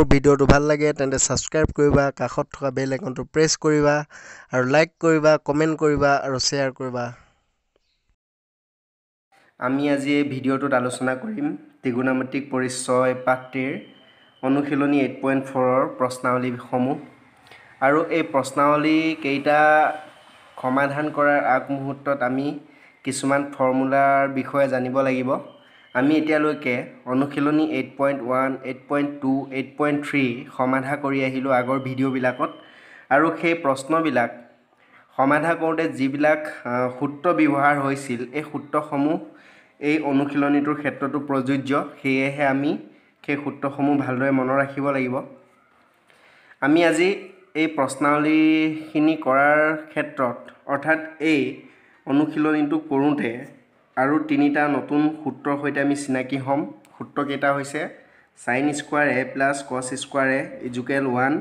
মোৰ ভিডিঅ'টো ভাল লাগে তেন্তে ছাবস্ক্ৰাইব কৰিবা কাষত থকা বেল আইকনটো প্ৰেছ কৰিবা আৰু লাইক কৰিবা কমেণ্ট কৰিবা আৰু শ্বেয়াৰ কৰিবা আমি আজি এই ভিডিঅ'টোত আলোচনা কৰিম ত্ৰিগুণামেট্ৰিক পৰিচয় পাত্ৰীৰ অনুশীলনী এইট পইণ্ট ফ'ৰৰ প্ৰশ্নাৱলীসমূহ আৰু এই প্ৰশ্নাৱলীকেইটা সমাধান কৰাৰ আগমুহূৰ্তত আমি কিছুমান ফৰ্মুলাৰ বিষয়ে জানিব লাগিব আমি এতিয়ালৈকে অনুশীলনী eight point one eight point two eight point three সমাধা কৰি আহিলোঁ আগৰ ভিডিঅ'বিলাকত আৰু সেই প্ৰশ্নবিলাক সমাধা কৰোঁতে যিবিলাক সূত্ৰ ব্যৱহাৰ হৈছিল এই সূত্ৰসমূহ এই অনুশীলনীটোৰ ক্ষেত্ৰতো প্ৰযোজ্য সেয়েহে আমি সেই সূত্ৰসমূহ ভালদৰে মনত ৰাখিব লাগিব আমি আজি এই প্ৰশ্নাৱলীখিনি কৰাৰ ক্ষেত্ৰত অৰ্থাৎ এই অনুশীলনীটো কৰোঁতে আৰু তিনিটা নতুন সূত্ৰৰ সৈতে আমি চিনাকি হ'ম সূত্ৰকেইটা হৈছে sine square A plus cos square A equal one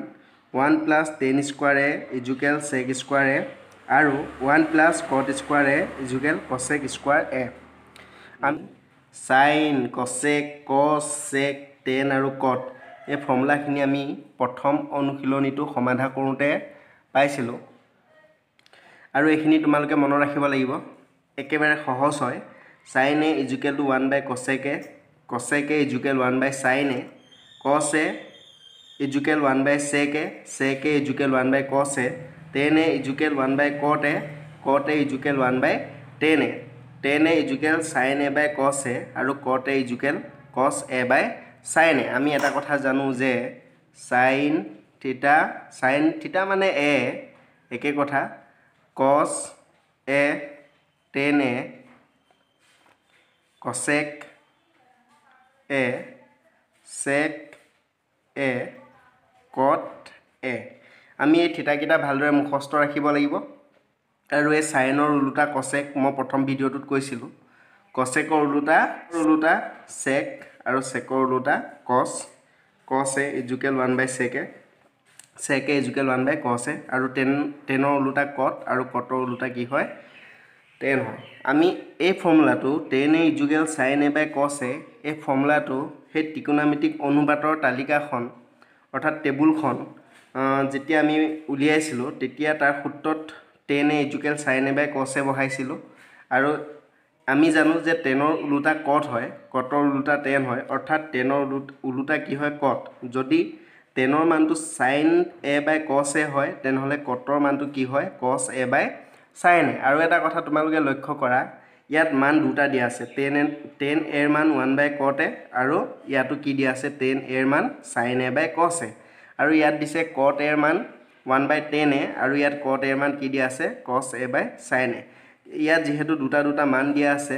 one plus tan square A equal sec square A আৰু one plus cot square A equal cosec square A আমি চাইন কচেক কচ চেক টেন আৰু কট এই ফৰ্মুলাখিনি আমি প্ৰথম অনুশীলনীটো সমাধা কৰোঁতে পাইছিলোঁ আৰু এইখিনি তোমালোকে মনত ৰাখিব লাগিব একেবাৰে সহজ হয় sine A equal to one by cosec cosec equal one by sine A equal one by sec sec equal one বাই কচ টেনে equal one by cot A কট এ ইজুকেল ওৱান বাই টেনে টেনে ইজুকেল চাইন এ বাই কচ আৰু কট A equal কচ এ বাই চাইনে আমি এটা কথা জানো যে চাইন থিতা চাইন থিতা মানে এ একে কথা কচ এ টেনে কচেক এ চেক এ কট এ আমি এই থিতাকেইটা ভালদৰে মুখস্থ ৰাখিব লাগিব আৰু এই চাইনৰ ওলোটা কচেক মই প্ৰথম ভিডিঅ'টোত কৈছিলোঁ কচেকৰ ওলোটা ওলোটা চেক আৰু চেকৰ ওলোটা কচ কচ এ equal one by sec sec equal one বাই কচ এ আৰু টেন টেনৰ ওলোটা কট আৰু কটৰ ওলোটা কি হয় টেন হয় আমি এই ফৰ্মুলাটো ten A ইজুগেল sign A by কছে এই ফৰ্মুলাটো সেই ত্ৰিকোণামিতিক অনুবাতৰ তালিকাখন অৰ্থাৎ টেবুলখন যেতিয়া আমি উলিয়াইছিলোঁ তেতিয়া তাৰ সূত্ৰত tan A equal sine A by cos বহাইছিলোঁ আৰু আমি জানো যে টেনৰ ওলোটা কট হয় কটৰ ওলোটা টেন হয় অৰ্থাৎ টেনৰ ওলো ওলোটা কি হয় কট যদি টেনৰ মানটো চাইন এ বাই কছ এ হয় তেনেহ'লে কটৰ মানটো কি হয় কছ এ বাই চাই নাই আৰু এটা কথা তোমালোকে লক্ষ্য কৰা ইয়াত মান দুটা দিয়া আছে টেন এন টেন এৰ মান ওৱান বাই কটে আৰু ইয়াতো কি দিয়া আছে টেন এৰ মান চাইন এ বাই কছে আৰু ইয়াত দিছে কট এৰ মান ওৱান বাই টেন এ আৰু ইয়াত কট এৰ মান কি দিয়া আছে কচ এ বাই চাইন এ ইয়াত যিহেতু দুটা দুটা মান দিয়া আছে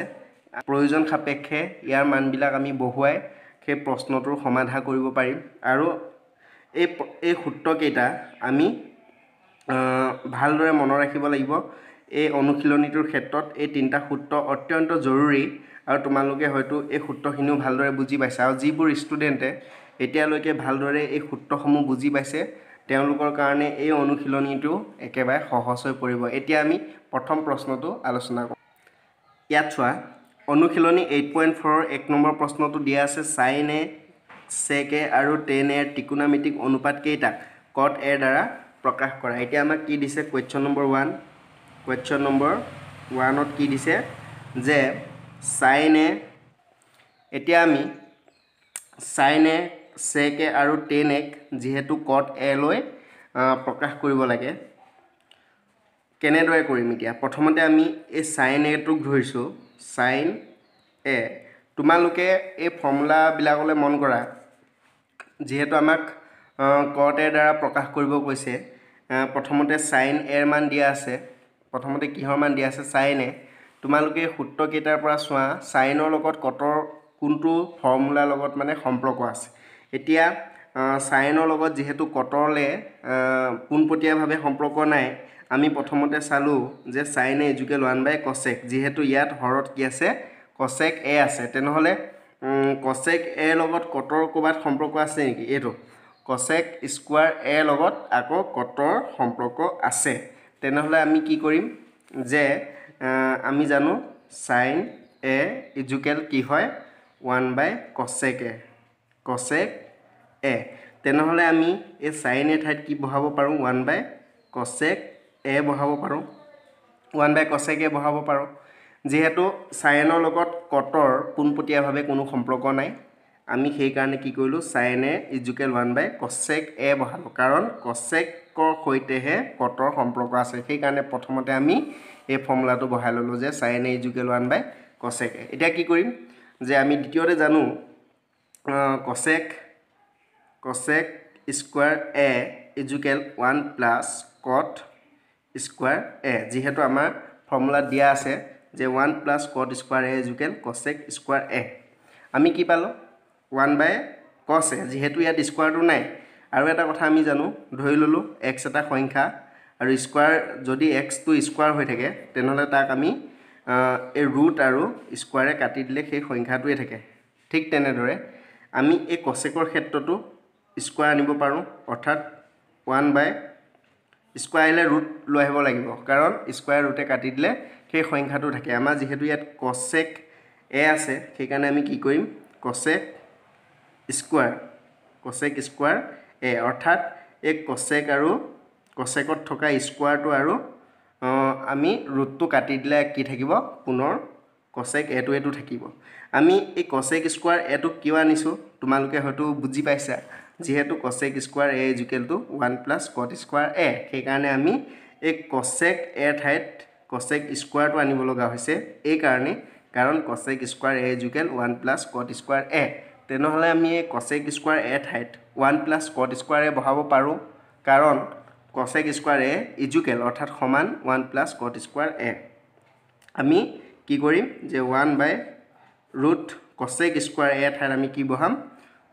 প্ৰয়োজন সাপেক্ষে ইয়াৰ মানবিলাক আমি বহুৱাই সেই প্ৰশ্নটোৰ সমাধা কৰিব পাৰিম আৰু এই এই সূত্ৰকেইটা আমি ভালদৰে মনত ৰাখিব লাগিব এই অনুশীলনীটোৰ ক্ষেত্ৰত এই তিনিটা সূত্ৰ অত্যন্ত জৰুৰী আৰু তোমালোকে হয়তো এই সূত্ৰখিনিও ভালদৰে বুজি পাইছা আৰু যিবোৰ ষ্টুডেণ্টে এতিয়ালৈকে ভালদৰে এই সূত্ৰসমূহ বুজি পাইছে তেওঁলোকৰ কাৰণে এই অনুশীলনীটো একেবাৰে সহজ হৈ পৰিব এতিয়া আমি প্ৰথম প্ৰশ্নটো আলোচনা কৰোঁ ইয়াত চোৱা অনুশীলনী এইট পইণ্ট ফ'ৰৰ এক নম্বৰ প্ৰশ্নটো দিয়া আছে চাইন এ চেক এ আৰু টেন এৰ ত্ৰিকোণামিতিক অনুপাত কেইটা কট এৰ দ্বাৰা প্রকাশ করা এটা আমার কি দিছে question number one question number ওয়ানত কি দিছে যে সাইনে এতিয়া আমি সাইনে চেকে আৰু টেন এক যিহেতু কট এ লৈ প্ৰকাশ কৰিব লাগে কেনেদৰে কৰিম এতিয়া প্ৰথমতে আমি এই চাইন এটোক ধৰিছোঁ চাইন এ তোমালোকে এই ফৰ্মুলাবিলাকলৈ মন কৰা যিহেতু আমাক কৰ্টে দ্বাৰা প্ৰকাশ কৰিব কৈছে প্ৰথমতে চাইন এৰ মান দিয়া আছে প্ৰথমতে কিহৰ মান দিয়া আছে চাইনে তোমালোকে সূত্ৰকেইটাৰ পৰা চোৱা চাইনৰ লগত কটৰ কোনটো ফৰ্মুলাৰ লগত মানে সম্পৰ্ক আছে এতিয়া চাইনৰ লগত যিহেতু কটৰলে পোনপটীয়াভাৱে সম্পৰ্ক নাই আমি প্ৰথমতে চালোঁ যে চাইনে এজুকেল ওৱান বাই কচেক যিহেতু ইয়াত হৰত কি আছে কচেক এ আছে তেনেহ'লে কচেক এৰ লগত কটৰ ক'ৰবাত সম্পৰ্ক আছে নেকি এইটো কচেক স্কুৱাৰ এ লগত আকৌ কটৰ সম্পৰ্ক আছে তেনেহ'লে আমি কি কৰিম যে আমি জানো চাইন এ ইজুকেল কি হয় ওৱান বাই কচেক এ কচেক এ তেনেহ'লে আমি এই চাইন এ ঠাইত কি বহাব পাৰোঁ ওৱান বাই কচেক এ বহাব পাৰোঁ ওৱান বাই কচেক এ বহাব পাৰোঁ যিহেতু চাইনৰ লগত কটৰ পোনপটীয়াভাৱে কোনো সম্পৰ্ক নাই আমি সেইকাৰণে কি কৰিলোঁ চাইনে ইজুকেল ওৱান বাই কচেক এ বহালোঁ কাৰণ কচেকৰ সৈতেহে কটৰ সম্পৰ্ক আছে সেইকাৰণে প্ৰথমতে আমি এই ফৰ্মুলাটো বহাই ল'লোঁ যে চাইনে ইজুকেল ওৱান বাই কচেক এ এতিয়া কি কৰিম যে আমি দ্বিতীয়তে জানো cosec cosec square A equal one plus cot square A যিহেতু আমাৰ ফৰ্মুলাত দিয়া আছে যে one plus cot square A equal cosec square A আমি কি পালোঁ ওৱান বাই কছে যিহেতু ইয়াত স্কুৱাৰটো নাই আৰু এটা কথা আমি জানো ধৰি ল'লোঁ এক্স এটা সংখ্যা আৰু স্কুৱাৰ যদি এক্সটো স্কুৱাৰ হৈ থাকে তেনেহ'লে তাক আমি এই ৰুট আৰু স্কুৱাৰে কাটি দিলে সেই সংখ্যাটোৱে থাকে ঠিক তেনেদৰে আমি এই কচেকৰ ক্ষেত্ৰতো স্কুৱাৰ আনিব পাৰোঁ অৰ্থাৎ ওৱান বাই স্কুৱাৰ আহিলে ৰুট লৈ আহিব লাগিব কাৰণ স্কুৱাৰ ৰুটে কাটি দিলে সেই সংখ্যাটো থাকে আমাৰ যিহেতু ইয়াত কচেক এ আছে সেইকাৰণে আমি কি কৰিম কচেক স্কোৱাৰ কচেক স্কোৱাৰ এ অৰ্থাৎ এই কচেক আৰু কচেকত থকা স্কোৱাৰটো আৰু আমি ৰুটটো কাটি দিলে কি থাকিব পুনৰ কচেক এটো এটো থাকিব আমি এই কচেক স্কোৱাৰ এটো কিয় আনিছোঁ তোমালোকে হয়তো বুজি পাইছা যিহেতু কচেক স্কোৱাৰ এ ইজুকেলটো one plus cot square A সেইকাৰণে আমি এই কচেক এ ঠাইত কচেক স্কোৱাৰটো আনিব লগা হৈছে এইকাৰণেই কাৰণ cosec square A equal one plus cot square A তেনেহ'লে আমি এই কচেক স্কোৱাৰ এ ঠাইত ওৱান প্লাছ কট স্কুৱাৰে বহাব পাৰোঁ কাৰণ কচেক স্কোৱাৰ এ ইজুকেল অৰ্থাৎ সমান one plus cot square A আমি কি কৰিম যে one by root cosec square A ঠাইত আমি কি বহাম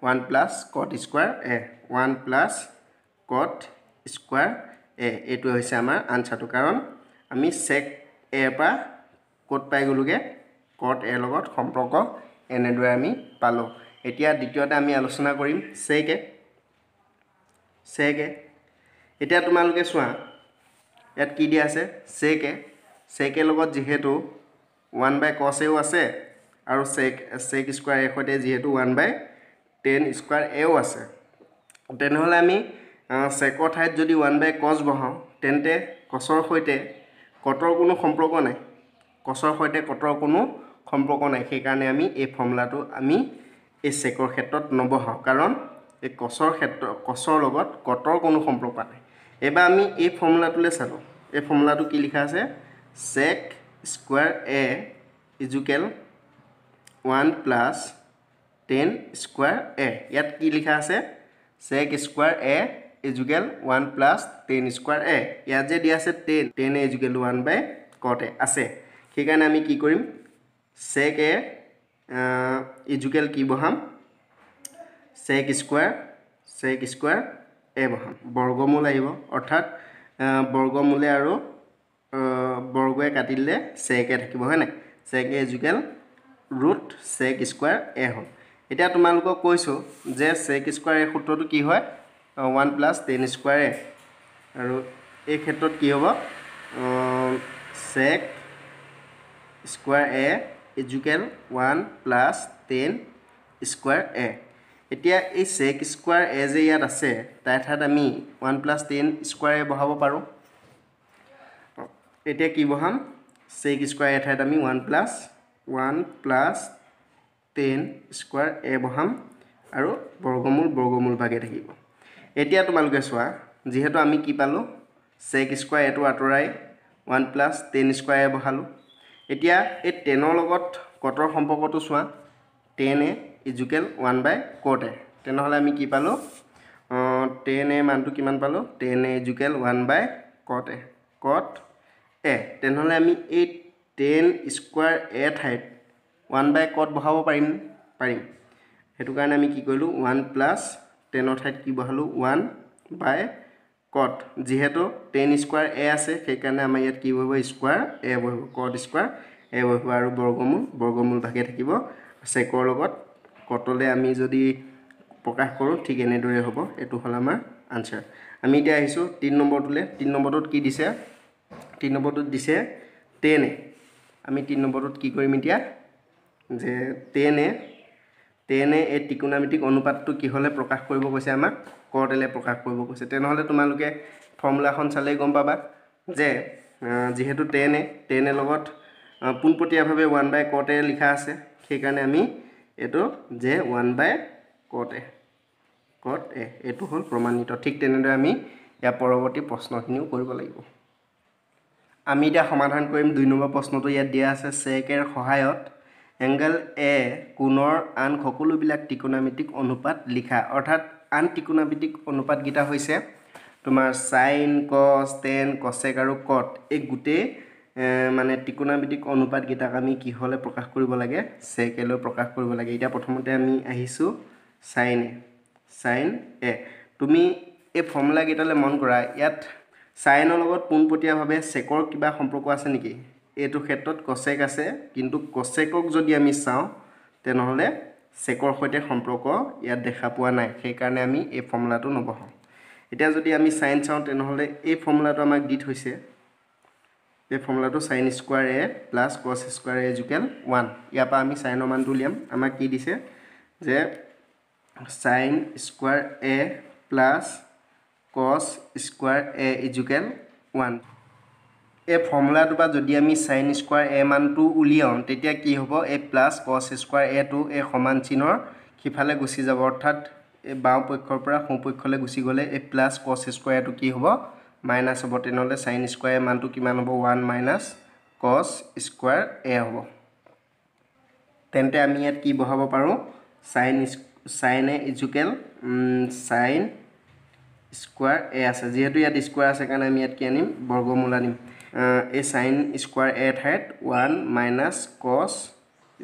one plus cot square A one plus cot square A এইটোৱে হৈছে আমাৰ আনচাৰটো কাৰণ আমি চেক এৰ পৰা ক'ত পাই গ'লোগৈ কট এৰ লগত সম্পৰ্ক এনেদৰে আমি পালোঁ এতিয়া দ্বিতীয়তে আমি আলোচনা কৰিম চেগে চেগে এতিয়া তোমালোকে চোৱা ইয়াত কি দিয়া আছে চেকে চেকে লগত যিহেতু ওৱান বাই কছেও আছে আৰু চেক চেক স্কোৱাৰ এৰ সৈতে যিহেতু ওৱান বাই টেন স্কোৱাৰ এও আছে তেনেহ'লে আমি চেকৰ ঠাইত যদি ওৱান বাই কছ বহাওঁ তেন্তে কছৰ সৈতে কটৰ কোনো সম্পৰ্ক নাই কছৰ সৈতে কটৰ কোনো সম্পৰ্ক নাই সেইকাৰণে আমি এই ফৰ্মুলাটো আমি এই চেকৰ ক্ষেত্ৰত নবহাওঁ কাৰণ এই কচৰ ক্ষেত্ৰ কচৰ লগত কটৰ কোনো সম্পৰ্ক নাই এবাৰ আমি এই ফৰ্মুলাটোলৈ চালোঁ এই ফৰ্মুলাটো কি লিখা আছে sec square A equal one plus tan square A ইয়াত কি লিখা আছে sec square A equal one plus tan square A ইয়াত যে দিয়া আছে tan tan A equal one by cot A আছে সেইকাৰণে আমি কি কৰিম চেক এ ইজুকেল কি বহাম sec square sec square A বহাম বৰ্গমূল আহিব অৰ্থাৎ বৰ্গমূলে আৰু বৰ্গয়ে কাটিলে চেকে থাকিব হয়নে sec equal root sec square A হ'ল এতিয়া তোমালোকক কৈছোঁ যে চেক স্কুৱাৰ এ সূত্ৰটো কি হয় one plus tan square A আৰু এই ক্ষেত্ৰত কি হ'ব sec square A equal one plus tan square A এতিয়া এই চেক স্কুৱাৰ এ যে ইয়াত আছে তাৰ ঠাইত আমি one plus tan square A বহাব পাৰোঁ এতিয়া কি বহাম চেক স্কুৱাৰ এ ঠাইত আমি one plus one plus tan square A বহাম আৰু বৰ্গমূল বৰ্গমূল ভাগে থাকিব এতিয়া তোমালোকে চোৱা যিহেতু আমি কি পালোঁ চেক স্কুৱাৰ এটো আঁতৰাই one plus tan square A বহালোঁ এতিয়া এই টেনৰ লগত কটৰ সম্পৰ্কটো চোৱা tan A equal one by cot A তেনেহ'লে আমি কি পালোঁ টেন এ মানটো কিমান পালোঁ tan A equal one by cot A কট এ তেনেহ'লে আমি এই টেন স্কুৱাৰ এ ঠাইত ওৱান বাই কট বহাব পাৰিম পাৰিম সেইটো কাৰণে আমি কি কৰিলোঁ ওৱান প্লাছ টেনৰ ঠাইত কি বহালোঁ ওৱান বাই কট যিহেতু টেন স্কুৱাৰ এ আছে সেইকাৰণে আমাৰ ইয়াত কি বহিব স্কুৱাৰ এ বহিব কট স্কুৱাৰ এ বহিব আৰু বৰ্গমূল বৰ্গমূল ভাগে থাকিব চেকৰ লগত কটলৈ আমি যদি প্ৰকাশ কৰোঁ ঠিক এনেদৰে হ'ব এইটো হ'ল আমাৰ আনচাৰ আমি এতিয়া আহিছোঁ তিনি নম্বৰটোলৈ তিনি নম্বৰটোত কি দিছে তিনি নম্বৰটোত দিছে টেন এ আমি তিনি নম্বৰটোত কি কৰিম এতিয়া যে টেন তেনে এই ত্ৰিকোণামিতিক অনুপাতটো কিহলৈ প্ৰকাশ কৰিব কৈছে আমাক কৰ্টেলে প্ৰকাশ কৰিব কৈছে তেনেহ'লে তোমালোকে ফৰ্মুলাখন চালেই গম পাবা যে যিহেতু টেনে টেনে লগত পোনপটীয়াভাৱে ওৱান বাই কৰ্টে লিখা আছে সেইকাৰণে আমি এইটো যে ওৱান বাই কৰ্টে কট এ এইটো হ'ল প্ৰমাণিত ঠিক তেনেদৰে আমি ইয়াৰ পৰৱৰ্তী প্ৰশ্নখিনিও কৰিব লাগিব আমি এতিয়া সমাধান কৰিম দুই নম্বৰ প্ৰশ্নটো ইয়াত দিয়া আছে চেকেৰ সহায়ত এংগেল এ কোণৰ আন সকলোবিলাক ত্ৰিকোণামিতিক অনুপাত লিখা অৰ্থাৎ আন ত্ৰিকোণামিতিক অনুপাতকেইটা হৈছে তোমাৰ চাইন কছ টেন কছেক আৰু কট এই গোটেই মানে ত্ৰিকোণামিতিক অনুপাতকেইটাক আমি কিহলে প্ৰকাশ কৰিব লাগে চেকেলৈ প্ৰকাশ কৰিব লাগে এতিয়া প্ৰথমতে আমি আহিছোঁ চাইন এ চাইন এ তুমি এই ফৰ্মুলাকেইটালৈ মন কৰা ইয়াত চাইনৰ লগত পোনপটীয়াভাৱে চেকৰ কিবা সম্পৰ্ক আছে নেকি এইটো ক্ষেত্ৰত কচেক আছে কিন্তু কচেকক যদি আমি চাওঁ তেনেহ'লে চেকৰ সৈতে সম্পৰ্ক ইয়াত দেখা পোৱা নাই সেইকাৰণে আমি এই ফৰ্মুলাটো নবহাওঁ এতিয়া যদি আমি চাইন চাওঁ তেনেহ'লে এই ফৰ্মুলাটো আমাক দি থৈছে এই ফৰ্মুলাটো sin square A plus cos square A equal one ইয়াৰ পৰা আমি চাইনৰ মানটো উলিয়াম আমাক কি দিছে যে sin square A plus cos square A equal one এই ফৰ্মুলাটোপা যদি আমি চাইন স্কুৱাৰ এ মানটো উলিয়াওঁ তেতিয়া কি হ'ব এ প্লাছ কছ স্কুৱাৰ এটো এই সমান চিনৰ সিফালে গুচি যাব অৰ্থাৎ এই বাওঁপক্ষৰ পৰা সোঁপক্ষলৈ গুচি গ'লে এ প্লাছ কছ স্কুৱাৰ এটো কি হ'ব মাইনাছ হ'ব তেনেহ'লে চাইন স্কুৱাৰ এ মানটো কিমান হ'ব one minus cos square A হ'ব তেন্তে আমি ইয়াত কি বহাব পাৰোঁ sin sin A equal sin square A আছে যিহেতু ইয়াত স্কুৱাৰ আছে কাৰণে আমি ইয়াত কি আনিম বৰ্গমূল আনিম এই চাইন স্কুৱাৰ এ ঠাইত one minus cos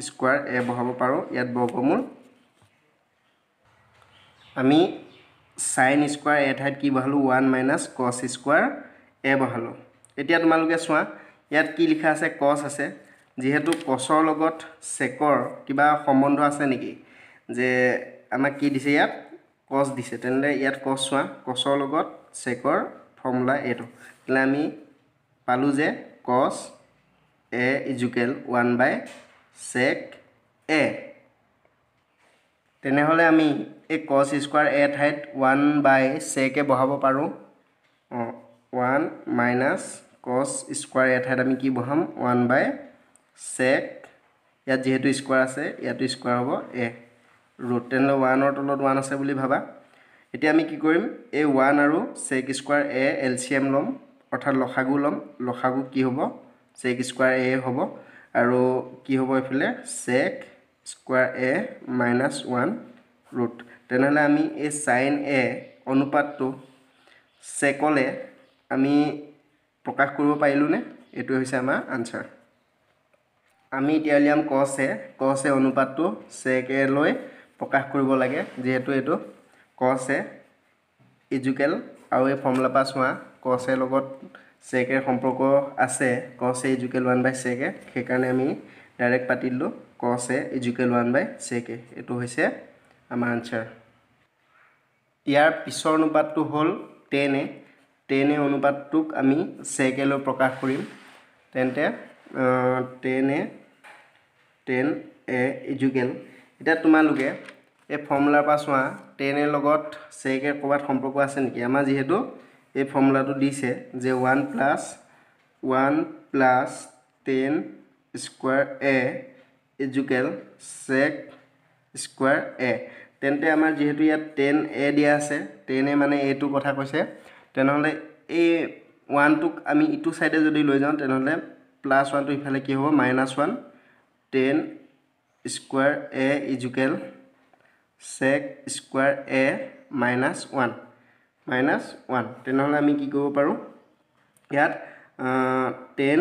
square A বহাব পাৰোঁ ইয়াত বৰ্গমূল আমি চাইন স্কুৱাৰ এ ঠাইত কি বহালোঁ one minus cos square A বহালোঁ এতিয়া তোমালোকে চোৱা ইয়াত কি লিখা আছে কচ আছে যিহেতু কচৰ লগত চেকৰ কিবা সম্বন্ধ আছে নেকি যে আমাক কি দিছে ইয়াত কচ দিছে তেনেহ'লে ইয়াত কচ চোৱা কচৰ লগত চেকৰ ফৰ্মুলা এইটো তেনেহ'লে আমি পালোঁ যে cos A equal one by sec A তেনেহ'লে আমি এই কছ স্কুৱাৰ এ ঠাইত ওৱান বাই চেক এ বহাব পাৰোঁ অঁ one minus cos square A ঠাইত আমি কি বহাম ওৱান বাই চেক ইয়াত যিহেতু স্কুৱাৰ আছে ইয়াতো স্কুৱাৰ হ'ব এ ৰুট তেনেহ'লে ওৱানৰ তলত ওৱান আছে বুলি ভাবা এতিয়া আমি কি কৰিম এই ওৱান আৰু sec square A L C M ল'ম অৰ্থাৎ লসাগু ল'ম লসাগু কি হ'ব চেক স্কুৱাৰ এ হ'ব আৰু কি হ'ব এইফালে sec square A minus one root তেনেহ'লে আমি এই চাইন এ অনুপাতটো চেকলৈ আমি প্ৰকাশ কৰিব পাৰিলোঁনে এইটোৱে হৈছে আমাৰ আনচাৰ আমি এতিয়া উলিয়াম কছ এ কছ এ অনুপাতটো চেক এ লৈ প্ৰকাশ কৰিব লাগে যিহেতু এইটো কছ এ ইজুকেল আৰু এই ফৰ্মুলা পৰা চোৱা কচে লগত চেকেৰ সম্পৰ্ক আছে কচে ইজুকেল ওয়ান বাই চেকে সেইকাৰণে আমি ডাইৰেক্ট পাতিলো কচে ইজুকেল ওয়ান বাই চেকে এইটো হৈছে আমাৰ আনসাৰ ইয়াৰ পিছৰ অনুপাতটো হ'ল টেনে টেনে অনুপাতটোক আমি চেকেলৈ প্ৰকাশ কৰিম তেন্তে টেনে টেন এ ইজুকেল এতিয়া তোমালোকে এই ফৰ্মুলাৰ পৰা চোৱা টেনে লগত চেকে ক'ৰবাত সম্পৰ্ক আছে নেকি আমাৰ যিহেতু এই ফৰ্মুলাটো দিছে যে one plus one plus tan square A equal sec square A তেন্তে আমাৰ যিহেতু ইয়াত টেন এ দিয়া আছে টেন এ মানে এইটো কথা কৈছে তেনেহ'লে এই ওৱানটোক আমি ইটো ছাইডে যদি লৈ যাওঁ তেনেহ'লে প্লাছ ওৱানটো ইফালে কি হ'ব minus one tan square A equal sec square A minus one minus one তেনেহ'লে আমি কি কৰিব পাৰোঁ ইয়াত টেন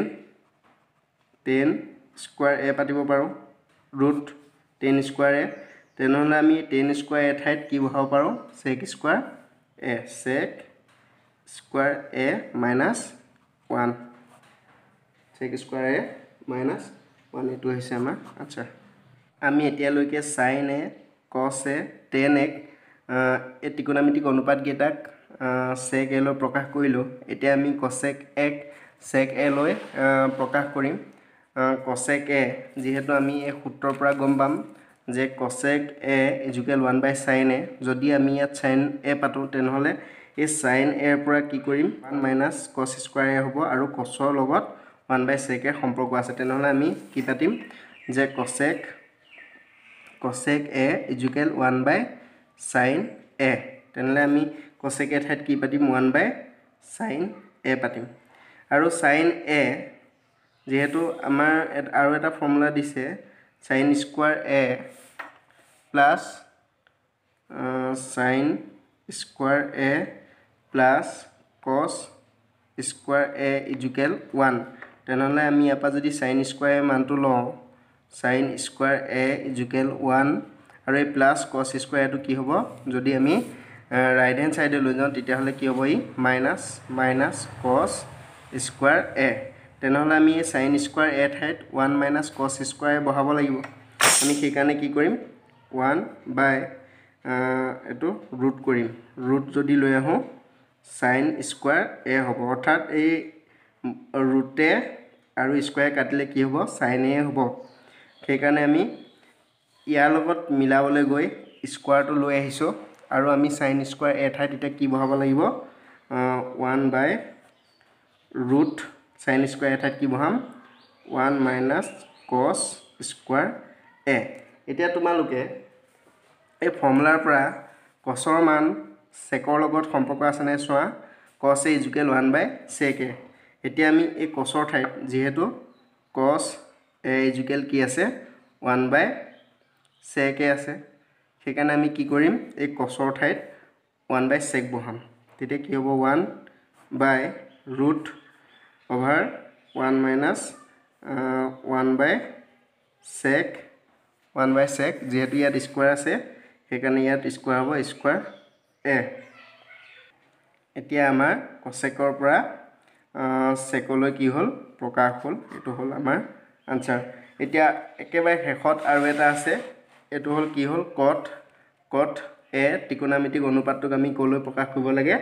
টেন স্কুৱাৰ এ পাতিব পাৰোঁ ৰুট টেন স্কুৱাৰ এ তেনেহ'লে আমি টেন স্কুৱাৰ এ ঠাইত কি বহাব পাৰোঁ sec square A sec square A minus one sec square A minus one এইটো হৈছে আমাৰ আচ্ছা আমি এতিয়ালৈকে চাইন এ কছ এ টেন এক এই ত্ৰিকোণামিতিক অনুপাতকেইটাক চেক এ লৈ প্ৰকাশ কৰিলোঁ এতিয়া আমি কচেক এক চেক এ লৈ প্ৰকাশ কৰিম কচেক এ যিহেতু আমি এই সূত্ৰৰ পৰা গম পাম যে cosec A equal one by sin A যদি আমি ইয়াত চাইন এ পাতোঁ তেনেহ'লে এই চাইন এৰ পৰা কি কৰিম one minus cos square A হ'ব আৰু কচৰ লগত ওৱান বাই চেক এ সম্পৰ্ক আছে তেনেহ'লে আমি কি পাতিম যে cosec cosec A equal one by sin A তেনেহ'লে আমি কচেক এ ঠাইত কি পাতিম ওৱান বাই চাইন এ পাতিম আৰু চাইন এ যিহেতু আমাৰ আৰু এটা ফৰ্মুলা দিছে sin square A plus sin square A plus cos square A equal one তেনেহ'লে আমি ইয়াৰ পৰা যদি চাইন স্কুৱাৰ এ মানটো লওঁ sin square A equal one আৰু এই প্লাছ কছ স্কুৱাৰ কি হ'ব যদি আমি राइट हेण्ड साइड लो जाऊँ तैयार कि हम इ minus minus cos square A तेहला सन स्कुआर ए ठाईत one minus cos square A बढ़ा लगे आम सीकारीम वान बो रूट करम रूट जो लो सन स्कुआर ए हम अर्थात ये रूटे और स्कुआर काटिले कि हम सन ए हम सीकार इत मिले गई स्कुआर तो लैस আৰু আমি চাইন স্কুৱাৰ এ ঠাইত এতিয়া কি বহাব লাগিব one by root sin square A ঠাইত কি বহাম one minus cos square A এতিয়া তোমালোকে এই ফৰ্মুলাৰ পৰা কছৰ মান চেকৰ লগত সম্পৰ্ক আছে নাই চোৱা cos A equal one by sec A এতিয়া আমি এই কছৰ ঠাইত যিহেতু কছ এ ইজুকেল কি আছে ওৱান বাই চেক এ আছে সেইকাৰণে আমি কি কৰিম এই কচৰ ঠাইত ওৱান বাই চেক বহাম তেতিয়া কি হ'ব one by root over one minus one by sec one by sec যিহেতু ইয়াত স্কুৱাৰ আছে সেইকাৰণে ইয়াত স্কুৱাৰ হ'ব স্কুৱাৰ এ এতিয়া আমাৰ কচেকৰ পৰা চেকলৈ কি হ'ল প্ৰকাশ হ'ল এইটো হ'ল আমাৰ আনচাৰ এতিয়া একেবাৰে শেষত আৰু এটা আছে এইটো হ'ল কি হ'ল কথ কথ এ ত্ৰিকোণামিতিক অনুপাতটোক আমি কলৈ প্ৰকাশ কৰিব লাগে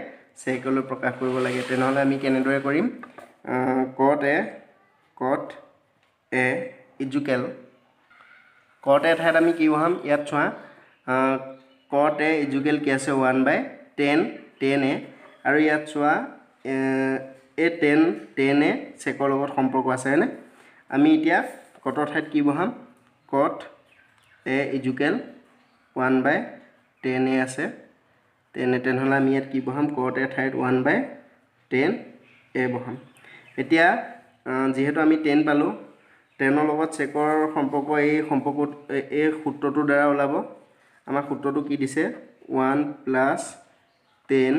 চেকলৈ প্ৰকাশ কৰিব লাগে তেনেহ'লে আমি কেনেদৰে কৰিম কট এ কট এ ইজুকেল কট এ ঠাইত আমি কি বহাম ইয়াত চোৱা কট এ ইজুকেল কি আছে one by tan tan A আৰু ইয়াত চোৱা এ টেন টেন এ চেকৰ লগত সম্পৰ্ক আছে হয়নে আমি এতিয়া কটৰ ঠাইত কি বহাম cot A equal one by tan A আছে টেন এ তেনহ'লে আমি ইয়াত কি বহাম কট এ ঠাইত ওৱান বাই টেন এ বহাম এতিয়া যিহেতু আমি টেন পালোঁ টেনৰ লগত চেকৰ সম্পৰ্ক এই সম্পৰ্ক এই সূত্ৰটোৰ দ্বাৰা ওলাব আমাৰ সূত্ৰটো কি দিছে one plus tan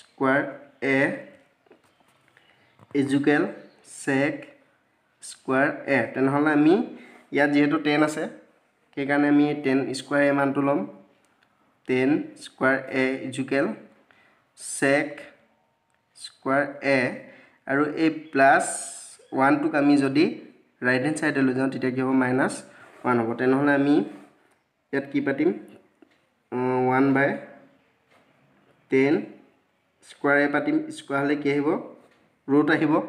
square A equal sec square A তেনেহ'লে আমি ইয়াত যিহেতু টেন আছে সেইকাৰণে আমি টেন স্কুৱাৰ এ মানটো ল'ম ten square a equal sec square a aru a plus 1 to kami jodi right hand side lo jao tita ki hobo minus 1 hobo ten hole ami yat ki patim 1 by 10 square a patim square hole ki hobo root ahibo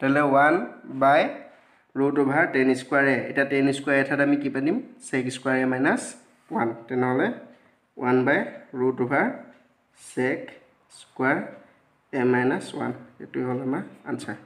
tale 1 by root over 10 square a eta 10 square a thara ami ki patim sec square a minus 1 ten hole one by root over sec square A minus one এইটোৱে হ'ল আমাৰ answer